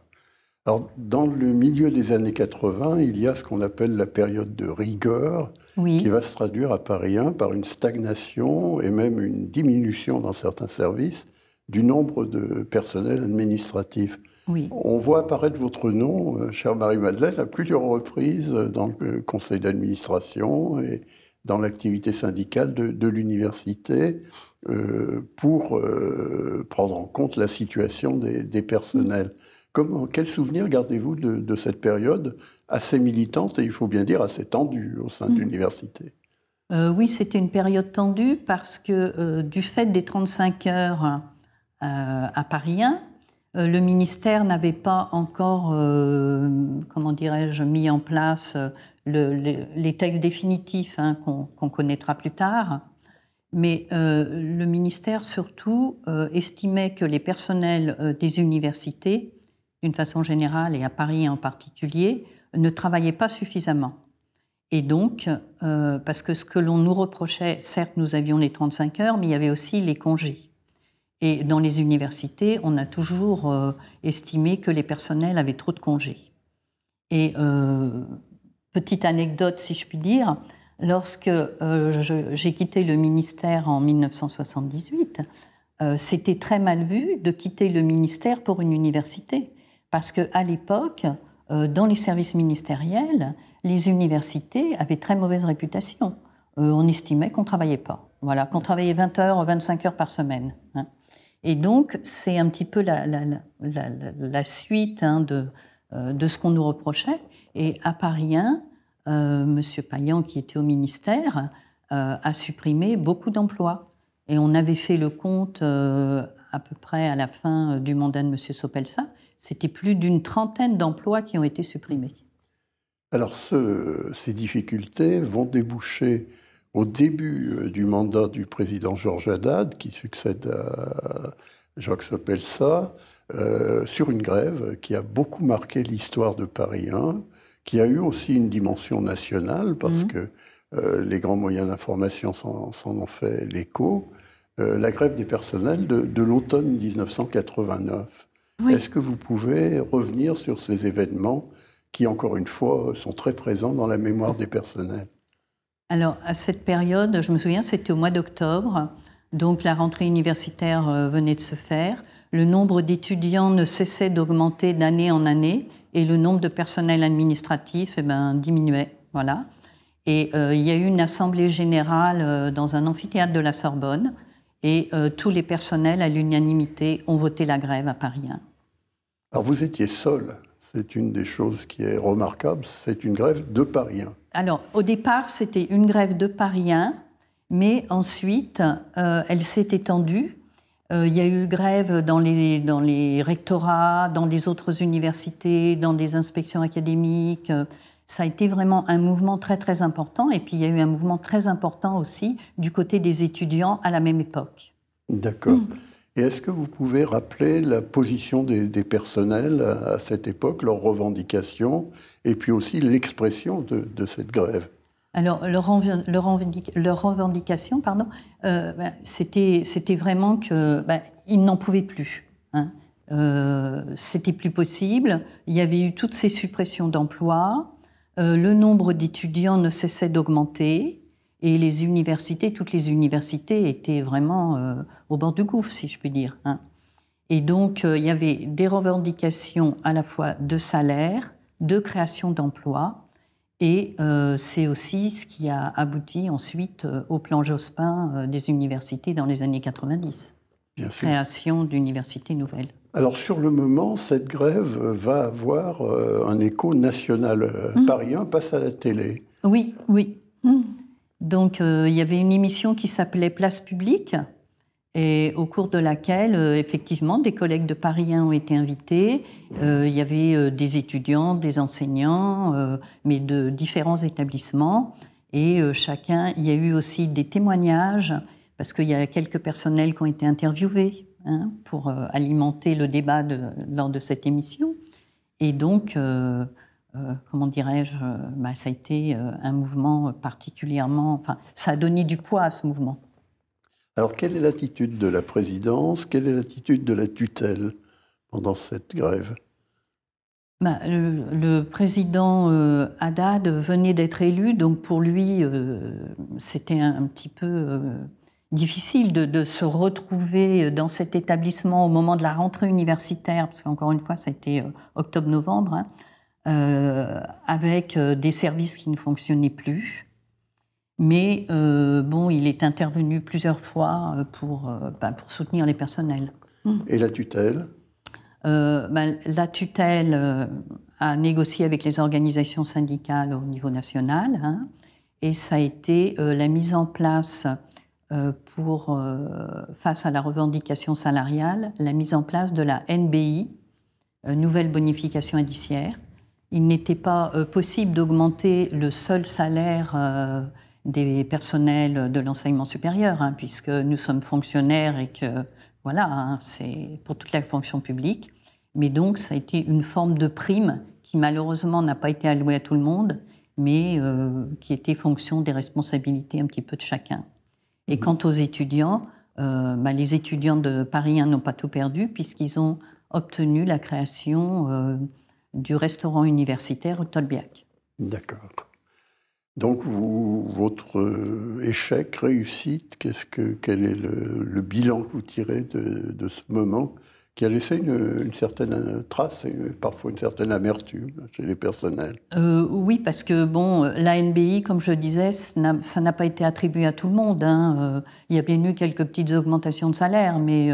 Alors, dans le milieu des années 80, il y a ce qu'on appelle la période de rigueur, qui va se traduire à Paris 1 par une stagnation et même une diminution dans certains services du nombre de personnels administratifs. Oui. On voit apparaître votre nom, euh, chère Marie-Madeleine, à plusieurs reprises dans le conseil d'administration et dans l'activité syndicale de, l'université euh, pour euh, prendre en compte la situation des, personnels. Comment, quel souvenir gardez-vous de, cette période assez militante et il faut bien dire assez tendue au sein de mm. l'université euh, Oui, c'était une période tendue parce que du fait des 35 heures à Paris 1, le ministère n'avait pas encore, comment dirais-je, mis en place les textes définitifs hein, qu'on connaîtra plus tard. Mais euh, le ministère surtout euh, estimait que les personnels euh, des universités, d'une façon générale et à Paris en particulier, ne travaillaient pas suffisamment. Et donc, parce que ce que l'on nous reprochait, certes, nous avions les 35 heures, mais il y avait aussi les congés. Et dans les universités, on a toujours estimé que les personnels avaient trop de congés. Et petite anecdote, si je puis dire, lorsque euh, j'ai quitté le ministère en 1978, euh, c'était très mal vu de quitter le ministère pour une université. Parce que à l'époque, euh, dans les services ministériels, les universités avaient très mauvaise réputation. on estimait qu'on travaillait pas. Voilà, qu'on travaillait 20 heures, 25 heures par semaine. Hein. Et donc, c'est un petit peu la, suite hein, de, de ce qu'on nous reprochait. Et à Paris 1, euh, M. Payan, qui était au ministère, euh, a supprimé beaucoup d'emplois. Et on avait fait le compte euh, à peu près à la fin du mandat de M. Sopelsa. C'était plus d'une trentaine d'emplois qui ont été supprimés. Alors ces difficultés vont déboucher au début du mandat du président Georges Haddad, qui succède à Jacques Sopelsa, euh, sur une grève qui a beaucoup marqué l'histoire de Paris 1, qui a eu aussi une dimension nationale, parce mmh. que euh, les grands moyens d'information s'en ont fait l'écho, euh, la grève des personnels de, l'automne 1989. Est-ce que vous pouvez revenir sur ces événements qui, encore une fois, sont très présents dans la mémoire des personnels Alors, à cette période, je me souviens, c'était au mois d'octobre, donc la rentrée universitaire venait de se faire. Le nombre d'étudiants ne cessait d'augmenter d'année en année et le nombre de personnel administratif eh ben, diminuait. Voilà. Et euh, il y a eu une assemblée générale euh, dans un amphithéâtre de la Sorbonne et euh, tous les personnels à l'unanimité ont voté la grève à Paris 1. Alors vous étiez seul, c'est une des choses qui est remarquable, c'est une grève de Paris 1. Alors au départ c'était une grève de Paris 1, mais ensuite elle s'est étendue euh, il y a eu grève dans les, dans les rectorats, dans les autres universités, dans les inspections académiques. Euh, ça a été vraiment un mouvement très très important. Et puis il y a eu un mouvement très important aussi du côté des étudiants à la même époque. D'accord. Mm. Et est-ce que vous pouvez rappeler la position des, personnels à, cette époque, leurs revendications, et puis aussi l'expression de cette grève alors, leur, revendication, pardon, euh, ben, c'était vraiment qu'ils ben, n'en pouvaient plus. Hein. Euh, c'était plus possible. Il y avait eu toutes ces suppressions d'emplois. Euh, le nombre d'étudiants ne cessait d'augmenter. Et les universités, toutes les universités étaient vraiment euh, au bord du gouffre, si je puis dire. Hein. Et donc, il y avait des revendications à la fois de salaire, de création d'emplois et euh, c'est aussi ce qui a abouti ensuite euh, au plan Jospin euh, des universités dans les années 90. Bien sûr. Création d'universités nouvelles. Alors sur le moment, cette grève va avoir un écho national. Mmh. Parisien Paris 1 passe à la télé. Oui, oui. Mmh. Donc il y avait une émission qui s'appelait Place publique, et au cours de laquelle, euh, effectivement, des collègues de Paris 1 ont été invités. Euh, il y avait euh, des étudiants, des enseignants, mais de différents établissements. Et chacun, il y a eu aussi des témoignages, parce qu'il y a quelques personnels qui ont été interviewés hein, pour alimenter le débat lors de cette émission. Et donc, comment dirais-je, bah, ça a été un mouvement particulièrement. Enfin, ça a donné du poids à ce mouvement. Alors, quelle est l'attitude de la présidence Quelle est l'attitude de la tutelle pendant cette grève ben, le, président euh, Haddad venait d'être élu, donc pour lui, euh, c'était un, petit peu euh, difficile de, se retrouver dans cet établissement au moment de la rentrée universitaire, parce qu'encore une fois, ça a été octobre-novembre, hein, avec des services qui ne fonctionnaient plus, mais euh, bon, il est intervenu plusieurs fois euh, pour, euh, bah, pour soutenir les personnels. Et la tutelle bah, La tutelle a négocié avec les organisations syndicales au niveau national. Hein, et ça a été la mise en place pour, face à la revendication salariale, la mise en place de la NBI, nouvelle bonification indiciaire. Il n'était pas possible d'augmenter le seul salaire des personnels de l'enseignement supérieur, hein, puisque nous sommes fonctionnaires et que, voilà, hein, c'est pour toute la fonction publique. Mais donc, ça a été une forme de prime qui, malheureusement, n'a pas été allouée à tout le monde, mais euh, qui était fonction des responsabilités un petit peu de chacun. Et mmh. quant aux étudiants, euh, bah, les étudiants de Paris 1 hein, n'ont pas tout perdu, puisqu'ils ont obtenu la création euh, du restaurant universitaire au Tolbiac. D'accord. Donc, vous, votre euh, échec, réussite, qu'est-ce que, quel est le, bilan que vous tirez de, ce moment qui a laissé une, certaine euh, trace et parfois une certaine amertume chez les personnels euh, Oui, parce que bon, la comme je disais, ça n'a pas été attribué à tout le monde. Hein, Il y a bien eu quelques petites augmentations de salaire, mais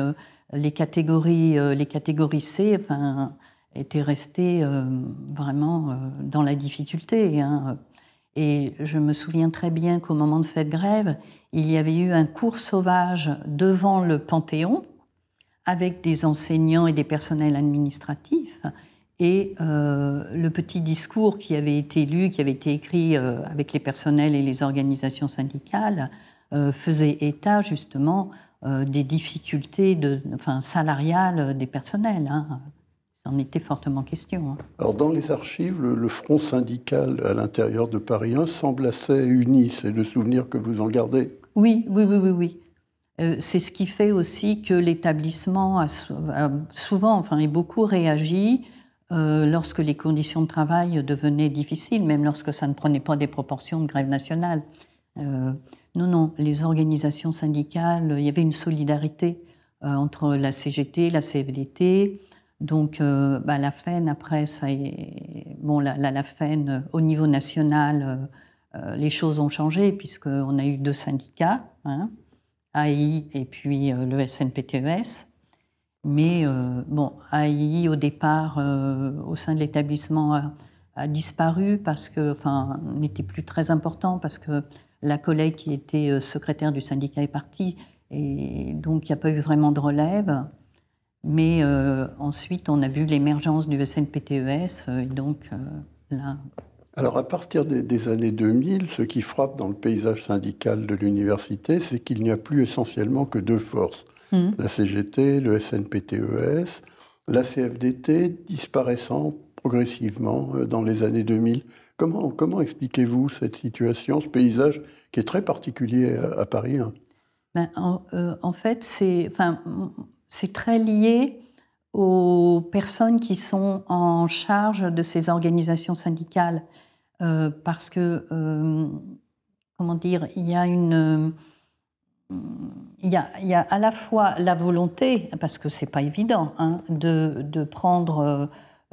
les catégories, les catégories C, enfin, étaient restées vraiment dans la difficulté. Hein. Et je me souviens très bien qu'au moment de cette grève, il y avait eu un cours sauvage devant le Panthéon avec des enseignants et des personnels administratifs. Et euh, le petit discours qui avait été lu, qui avait été écrit euh, avec les personnels et les organisations syndicales, euh, faisait état justement des difficultés de, salariales des personnels. Hein, en était fortement question. Hein. Alors dans les archives, le, front syndical à l'intérieur de Paris 1 semble assez uni, c'est le souvenir que vous en gardez Oui, oui, oui, oui. oui. Euh, c'est ce qui fait aussi que l'établissement a, souvent, enfin, et beaucoup réagi euh, lorsque les conditions de travail devenaient difficiles, même lorsque ça ne prenait pas des proportions de grève nationale. Euh, non, non, les organisations syndicales, il y avait une solidarité entre la CGT, la CFDT, donc, euh, bah, la FEN, après, ça est... bon, la, la, euh, au niveau national, euh, les choses ont changé, puisqu'on a eu deux syndicats, hein, AI et puis le SNPTES. E Mais, bon, AI, au départ, au sein de l'établissement, a, disparu parce que, enfin, n'était plus très important parce que la collègue qui était secrétaire du syndicat est partie et donc il n'y a pas eu vraiment de relève. Mais euh, ensuite, on a vu l'émergence du SNPTES, e euh, et donc euh, là. Alors, à partir des, années 2000, ce qui frappe dans le paysage syndical de l'université, c'est qu'il n'y a plus essentiellement que deux forces hum. la CGT, le SNPTES, e la CFDT disparaissant progressivement dans les années 2000. Comment, comment expliquez-vous cette situation, ce paysage qui est très particulier à, Paris hein ben, en, en, fait, c'est, enfin, c'est très lié aux personnes qui sont en charge de ces organisations syndicales, euh, parce que, euh, comment dire, il y a à la fois la volonté, parce que ce n'est pas évident, hein, de, prendre euh,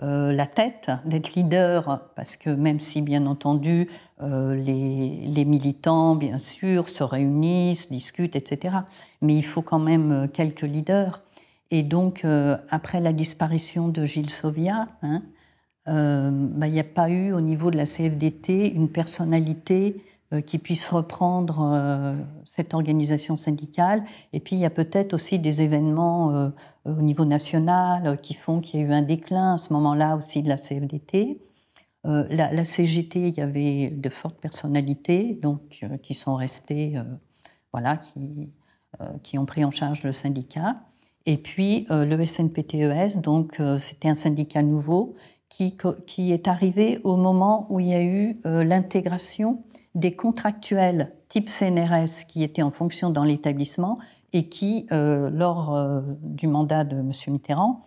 euh, la tête, d'être leader, parce que même si, bien entendu, euh, les, militants, bien sûr, se réunissent, discutent, etc., mais il faut quand même euh, quelques leaders. Et donc, après la disparition de Gilles Sauvia, hein, bah, il n'y a pas eu au niveau de la CFDT une personnalité qui puisse reprendre cette organisation syndicale. Et puis, il y a peut-être aussi des événements au niveau national euh, qui font qu'il y a eu un déclin à ce moment-là aussi de la CFDT. E euh, la, CGT, il y avait de fortes personnalités donc, euh, qui sont restées, voilà, qui, qui, ont pris en charge le syndicat. Et puis le SNPTES, e donc c'était un syndicat nouveau qui, qui, est arrivé au moment où il y a eu l'intégration des contractuels type CNRS qui étaient en fonction dans l'établissement et qui, euh, lors euh, du mandat de M. Mitterrand,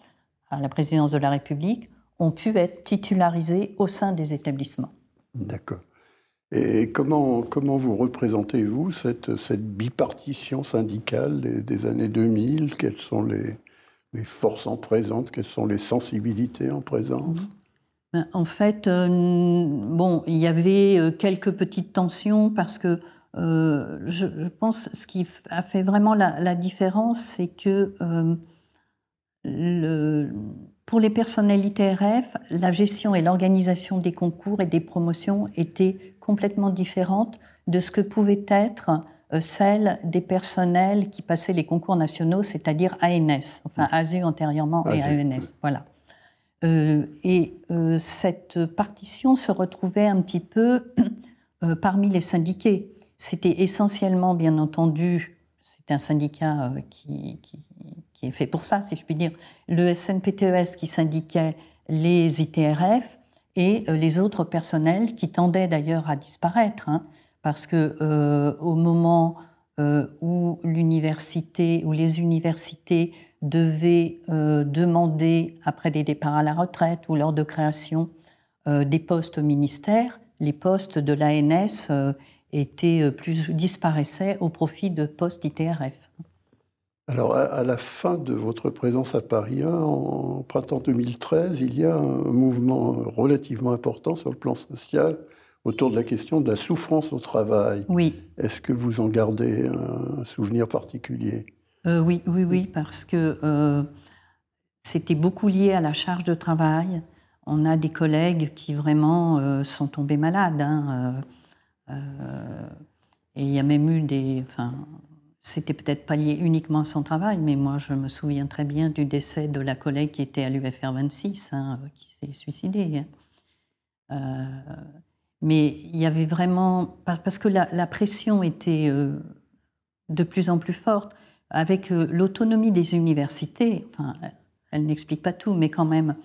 à la présidence de la République, ont pu être titularisés au sein des établissements. D'accord. Et comment, comment vous représentez-vous cette, cette bipartition syndicale des, années 2000 Quelles sont les, les, forces en présence Quelles sont les sensibilités en présence mm-hmm. ben, En fait, euh, bon, il y avait quelques petites tensions parce que euh, je, je, pense ce qui a fait vraiment la, différence, c'est que euh, le, pour les personnels RF, la gestion et l'organisation des concours et des promotions étaient complètement différentes de ce que pouvait être euh, celle des personnels qui passaient les concours nationaux, c'est-à-dire ANS, enfin mm. ASU antérieurement et ANS. Voilà. et cette partition se retrouvait un petit peu parmi les syndiqués. C'était essentiellement, bien entendu, c'est un syndicat euh, qui, est fait pour ça, si je puis dire, le SNPTES e qui syndiquait les ITRF et euh, les autres personnels qui tendaient d'ailleurs à disparaître, hein, parce que euh, au moment où l'université, ou les universités devaient demander après des départs à la retraite ou lors de création des postes au ministère, les postes de l'ANS était euh, plus disparaissait au profit de postes ITRF. Alors, à, la fin de votre présence à Paris 1, hein, en, printemps 2013, il y a un mouvement relativement important sur le plan social autour de la question de la souffrance au travail. Oui. Est-ce que vous en gardez un souvenir particulier euh, Oui, oui, oui, parce que euh, c'était beaucoup lié à la charge de travail. On a des collègues qui vraiment sont tombés malades. Hein, euh, et il y a même eu des. Enfin, c'était peut-être pas lié uniquement à son travail, mais moi je me souviens très bien du décès de la collègue qui était à l'UFR 26, hein, qui s'est suicidée. Hein. Euh, mais il y avait vraiment. Parce que la, pression était euh, de plus en plus forte. Avec l'autonomie des universités, enfin, elle n'explique pas tout, mais quand même,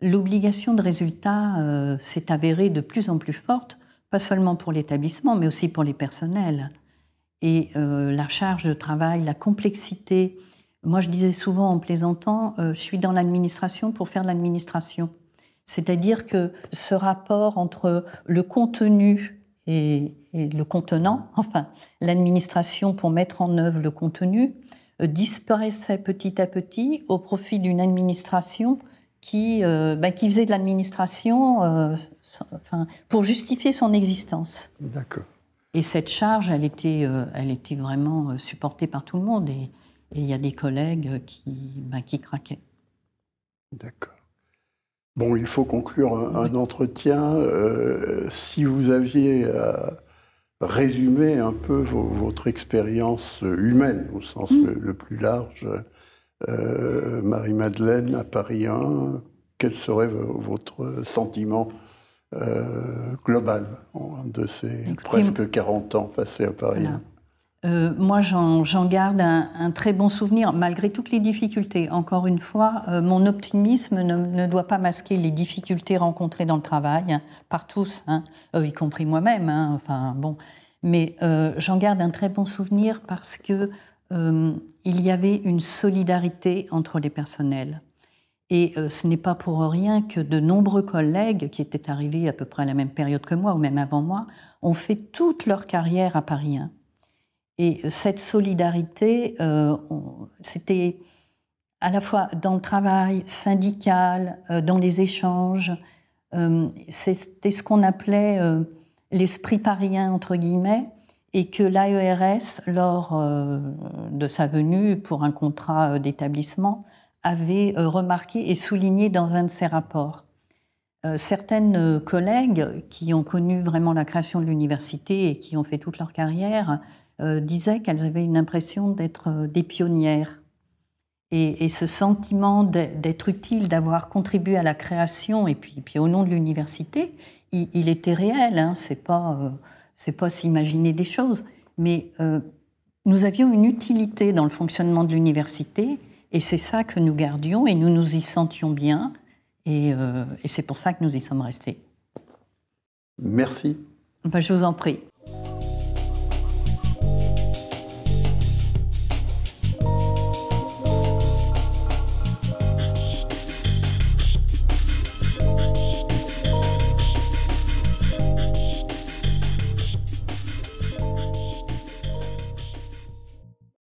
l'obligation de résultat s'est avérée de plus en plus forte pas seulement pour l'établissement, mais aussi pour les personnels. Et euh, la charge de travail, la complexité. Moi, je disais souvent en plaisantant, euh, je suis dans l'administration pour faire l'administration. C'est-à-dire que ce rapport entre le contenu et, le contenant, enfin l'administration pour mettre en œuvre le contenu, euh, disparaissait petit à petit au profit d'une administration qui, euh, bah, qui faisait de l'administration euh, enfin, pour justifier son existence. D'accord. Et cette charge, elle était, euh, elle était vraiment supportée par tout le monde. Et il y a des collègues qui, bah, qui craquaient. D'accord. Bon, il faut conclure un, entretien. si vous aviez résumé un peu votre expérience humaine, au sens mmh. le, plus large, euh, Marie-Madeleine à Paris 1, quel serait votre sentiment euh, global de ces presque 40 ans passés à Paris euh, moi, j'en garde un, très bon souvenir, malgré toutes les difficultés. Encore une fois, mon optimisme ne, doit pas masquer les difficultés rencontrées dans le travail, hein, par tous, hein. y compris moi-même. Hein, enfin, bon. Mais j'en garde un très bon souvenir parce que euh, il y avait une solidarité entre les personnels. Et euh, ce n'est pas pour rien que de nombreux collègues qui étaient arrivés à peu près à la même période que moi, ou même avant moi, ont fait toute leur carrière à Paris 1. Et euh, cette solidarité, c'était à la fois dans le travail syndical, dans les échanges, c'était ce qu'on appelait l'esprit parisien entre guillemets, et que l'AERS, lors euh, de sa venue pour un contrat euh, d'établissement, avait euh, remarqué et souligné dans un de ses rapports. Certaines collègues qui ont connu vraiment la création de l'université et qui ont fait toute leur carrière disaient qu'elles avaient une impression d'être des pionnières. Et, ce sentiment d'être utile, d'avoir contribué à la création, et puis, puis au nom de l'université, il, était réel. Hein, c'est pas c'est pas s'imaginer des choses, mais euh, nous avions une utilité dans le fonctionnement de l'université, et c'est ça que nous gardions, et nous nous y sentions bien, et, euh, c'est pour ça que nous y sommes restés. Merci. Ben, je vous en prie.